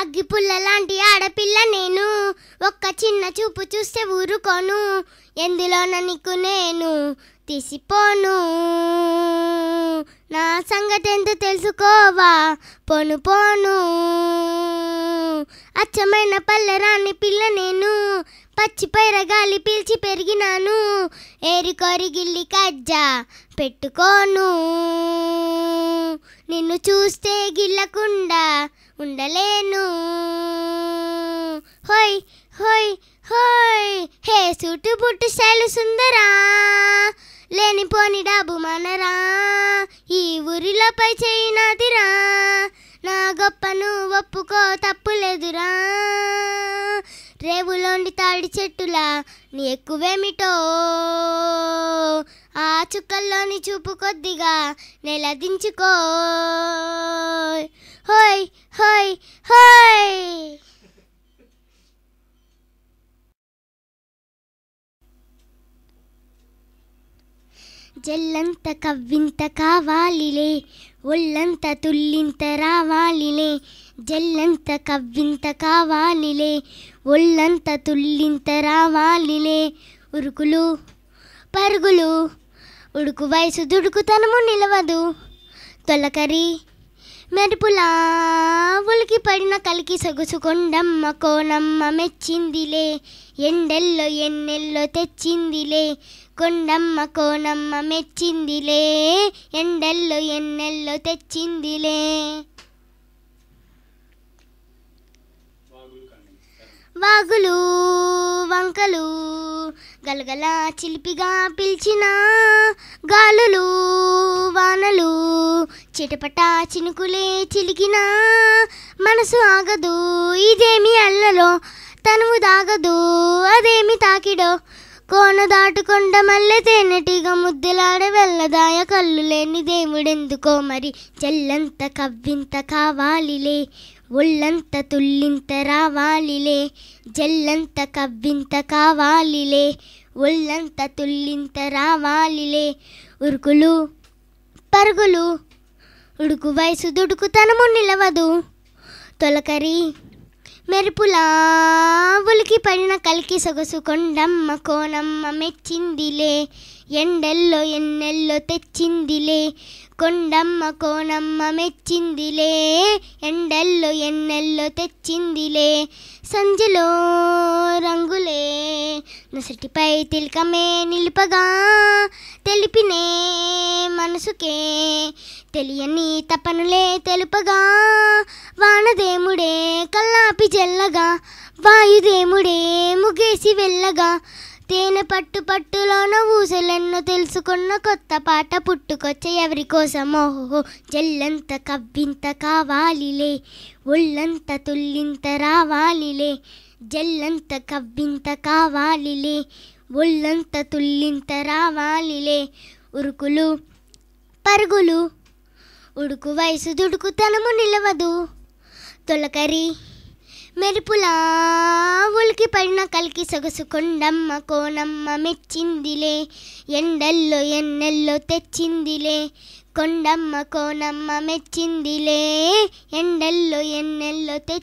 అగ్గిపుల్ల లాంటి ఆడపిల్ల నేను ఒక్క చిన్న చూపు చూస్తే ఊరుకోను ఎందులోన నీకు నేను తీసిపోను నా సంగతి ఎంత తెలుసుకోవా పోను పోను అచ్చమైన పల్లెరాని పిల్ల నేను పచ్చిపైర గాలి పీల్చి పెరిగినాను ఏరికోరి గిల్లి కజ్జా పెట్టుకోను నిన్ను చూస్తే గిల్లకుండా ఉండలేను హోయ్ హోయ్ హోయ్ హే సూటు బుట్టు శైలు సుందరా లేనిపోని డాబు మనరా ఈ ఊరిలో పై చేయి నాదిరా నా గొప్పను ఒప్పుకో తప్పులేదురా రేవులోండి తాడి చెట్టులా నీ ఎక్కువేమిటో ఆ చుక్కల్లోని చూపు కొద్దిగా నెలదించుకో హోయ్ hoi! ಜಲ್ಲಂತ ಕವ್ವಿಂತ ಕಾವಾಲಿಲೆ ಒಳ್ಳಂತ ರಾವಾಲಿಲೆ ಜಲ್ಲಂತ ಕವ್ವಿಂತ ರಾವಾಲಿಲೆ ಉರುಕುಲು ಪರ್ಗುಲು ಉಡುಕು ದುಡುಕು ದುಡುಕುತನೂ ನಿಲವದು ತೊಲಕರಿ మెరుపులావులకి పడిన కలికి సొగసు కొండమ్మ కోనమ్మ మెచ్చిందిలే ఎండెల్లో ఎన్నెల్లో తెచ్చిందిలే కొండమ్మ కోనమ్మ మెచ్చిందిలే ఎండెల్లో ఎన్నెల్లో తెచ్చిందిలే వాగులు వంకలు గలగల చిలిపిగా పిలిచిన గాలులు చిటపట చినుకులే చిలికినా మనసు ఆగదు ఇదేమి అల్లలో తనువు దాగదు అదేమి తాకిడో కోన దాటుకొండ మల్లె తేనెటీగ ముద్దులాడ వెళ్ళదాయ కళ్ళు లేని దేవుడెందుకో మరి చెల్లంత కవ్వింత కావాలిలే ఒళ్ళంత తుల్లింత రావాలిలే జల్లంత కవ్వింత కావాలిలే ఒళ్ళంత తుల్లింత రావాలిలే ఉరుకులు పరుగులు ఉడుకు వయసు దుడుకుతనము నిలవదు తొలకరి మెరుపులావులికి పడిన కలికి సొగసు కొండమ్మ కోనమ్మ మెచ్చిందిలే ఎండల్లో ఎన్నెల్లో తెచ్చిందిలే కొండమ్మ కోనమ్మ మెచ్చిందిలే ఎండల్లో ఎన్నెల్లో తెచ్చిందిలే సంజలో రంగులే నొసటిపై తిలకమే నిలుపగా తెలిపినే మనసుకే తెలియని తపనులే తెలుపగా వానదేముడే కల్లాపి చెల్లగా వాయుదేముడే ముగేసి వెళ్ళగా తేనె పట్టు పట్టులోన ఊసలెన్నో తెలుసుకున్న కొత్త పాట పుట్టుకొచ్చే ఎవరి కోసమో జల్లంత కవ్వింత కావాలిలే ఒళ్ళంత తుల్లింత రావాలిలే జల్లంత కవ్వింత కావాలిలే ఒళ్ళంత తుల్లింత రావాలిలే ఉరుకులు పరుగులు ఉడుకు వయసు దుడుకుతనము నిలవదు తొలకరి మెరుపులా ఉలికి పడిన కలికి సొగసు కొండమ్మ కోనమ్మ మెచ్చిందిలే ఎండల్లో ఎన్నెల్లో తెచ్చిందిలే కొండమ్మ కోనమ్మ మెచ్చిందిలే ఎండల్లో ఎన్నెల్లో తెచ్చిందిలే